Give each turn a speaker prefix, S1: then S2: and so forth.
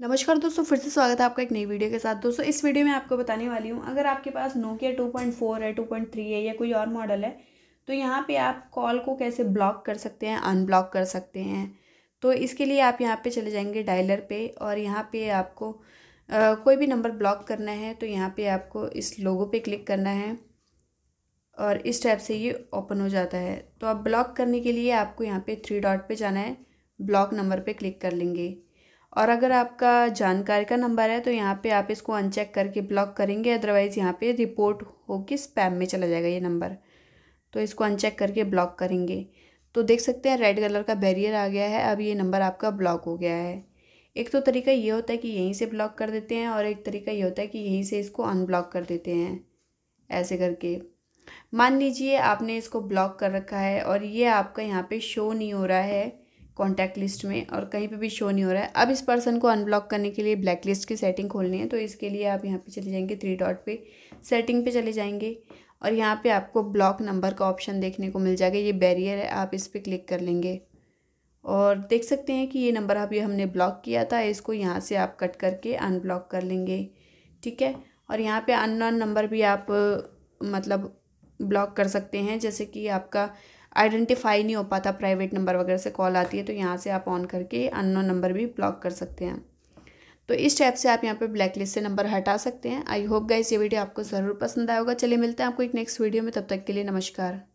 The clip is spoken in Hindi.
S1: नमस्कार दोस्तों फिर से स्वागत है आपका एक नई वीडियो के साथ दोस्तों इस वीडियो में आपको बताने वाली हूँ अगर आपके पास नोकिया 2.4 है 2.3 है या कोई और मॉडल है तो यहाँ पे आप कॉल को कैसे ब्लॉक कर सकते हैं अनब्लॉक कर सकते हैं तो इसके लिए आप यहाँ पे चले जाएंगे डायलर पे और यहाँ पे आपको आ, कोई भी नंबर ब्लॉक करना है तो यहाँ पर आपको इस लोगो पर क्लिक करना है और इस टाइप से ये ओपन हो जाता है तो आप ब्लॉक करने के लिए आपको यहाँ पर थ्री डॉट पर जाना है ब्लॉक नंबर पर क्लिक कर लेंगे और अगर आपका जानकार का नंबर है तो यहाँ पे आप इसको अनचेक करके ब्लॉक करेंगे अदरवाइज़ यहाँ पे रिपोर्ट कि स्पैम में चला जाएगा ये नंबर तो इसको अनचेक करके ब्लॉक करेंगे तो देख सकते हैं रेड कलर का बैरियर आ गया है अब ये नंबर आपका ब्लॉक हो गया है एक तो तरीका ये होता है कि यहीं से ब्लॉक कर देते हैं और एक तरीका ये होता है कि यहीं से इसको अनब्लॉक कर देते हैं ऐसे करके मान लीजिए आपने इसको ब्लॉक कर रखा है और ये आपका यहाँ पे शो नहीं हो रहा है कॉन्टैक्ट लिस्ट में और कहीं पे भी शो नहीं हो रहा है अब इस पर्सन को अनब्लॉक करने के लिए ब्लैक लिस्ट की सेटिंग खोलनी है तो इसके लिए आप यहाँ पे चले जाएंगे थ्री डॉट पे सेटिंग पे चले जाएंगे और यहाँ पे आपको ब्लॉक नंबर का ऑप्शन देखने को मिल जाएगा ये बैरियर है आप इस पर क्लिक कर लेंगे और देख सकते हैं कि ये नंबर अभी हमने ब्लॉक किया था इसको यहाँ से आप कट करके अनब्लॉक कर लेंगे ठीक है और यहाँ पर अन नंबर भी आप मतलब ब्लॉक कर सकते हैं जैसे कि आपका आइडेंटिफाई नहीं हो पाता प्राइवेट नंबर वगैरह से कॉल आती है तो यहाँ से आप ऑन करके अननो नंबर भी ब्लॉक कर सकते हैं तो इस टाइप से आप यहाँ पर ब्लैक लिस्ट से नंबर हटा सकते हैं आई होप गाइस ये वीडियो आपको ज़रूर पसंद आएगा चलिए मिलते हैं आपको एक नेक्स्ट वीडियो में तब तक के लिए नमस्कार